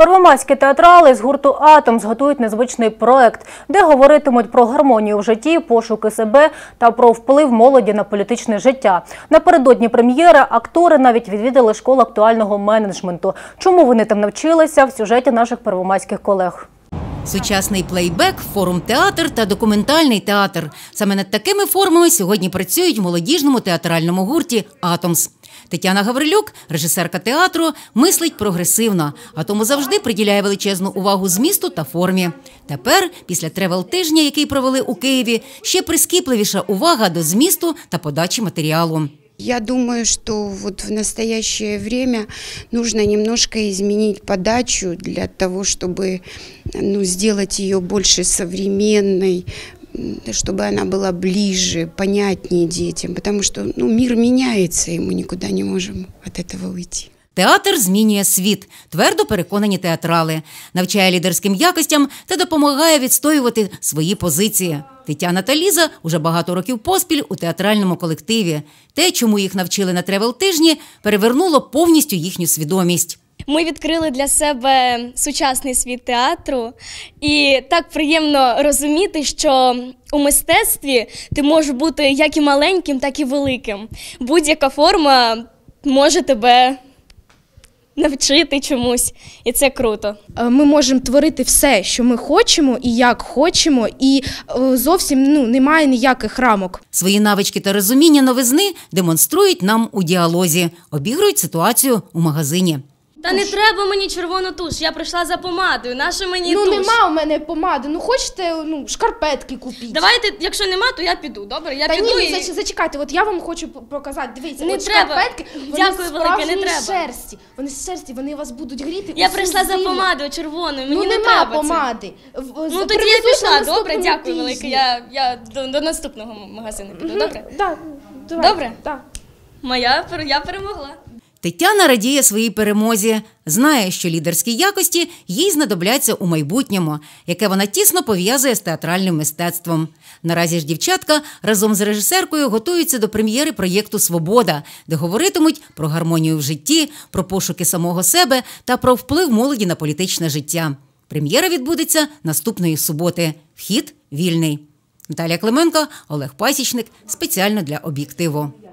Первомайські театрали з гурту Атом зготують незвичний проект, де говоритимуть про гармонію в житті, пошуки себе та про вплив молоді на політичне життя. Напередодні прем'єри актори навіть відвідали школу актуального менеджменту. Чому вони там навчилися в сюжеті наших первомайських колег? Сучасний плейбек, форум-театр та документальний театр. Саме над такими формами сьогодні працюють в молодіжному театральному гурті Атомс. Тетяна Гаврилюк, режисерка театру, мислить прогресивно, а тому завжди приділяє величезну увагу змісту та формі. Тепер, після тревел тижня, який провели у Києві, ще прискіпливіша увага до змісту та подачі матеріалу. Я думаю, что вот в настоящее время нужно немножко изменить подачу для того, чтобы ну, сделать ее больше современной, чтобы она была ближе, понятнее детям, потому что ну, мир меняется, и мы никуда не можем от этого уйти. Театр змінює світ, твердо переконані театрали, навчає лідерським якостям та допомагає відстоювати свої позиції. Тетяна та Ліза уже багато років поспіль у театральному колективі. Те, чому їх навчили на тревел тижні, перевернуло повністю їхню свідомість. Ми відкрили для себе сучасний світ театру, і так приємно розуміти, що у мистецтві ти можеш бути як і маленьким, так і великим. Будь-яка форма може тебе навчити чомусь, і це круто. Е, ми можемо творити все, що ми хочемо, і як хочемо, і е, зовсім ну немає ніяких рамок. Свої навички та розуміння новизни демонструють нам у діалозі, обігрують ситуацію у магазині. Та не треба мені червону туш, я прийшла за помадою. Наша мені Ну туш. нема у мене помади. Ну хочете ну, шкарпетки купіть. Давайте, якщо нема, то я піду. Добре, я Та піду. ні, ну, і... зачекайте, от я вам хочу показати. Дивіться, Не от треба. шкарпетки, вони Дякую, велике, не треба. шерсті. Вони з шерсті, вони вас будуть гріти. Я усю прийшла за зиму. помадою червоною. Мені ну не нема треба. помади. В- Ну тоді я привезуть пішла. Добре, наступному дякую, велике. Я, я до, до наступного магазину піду. Добре? Да, Добре? так Моя пер- я перемогла. Тетяна радіє своїй перемозі, знає, що лідерські якості їй знадобляться у майбутньому, яке вона тісно пов'язує з театральним мистецтвом. Наразі ж дівчатка разом з режисеркою готуються до прем'єри проєкту Свобода, де говоритимуть про гармонію в житті, про пошуки самого себе та про вплив молоді на політичне життя. Прем'єра відбудеться наступної суботи. Вхід вільний. Наталія Клименко, Олег Пасічник спеціально для об'єктиву.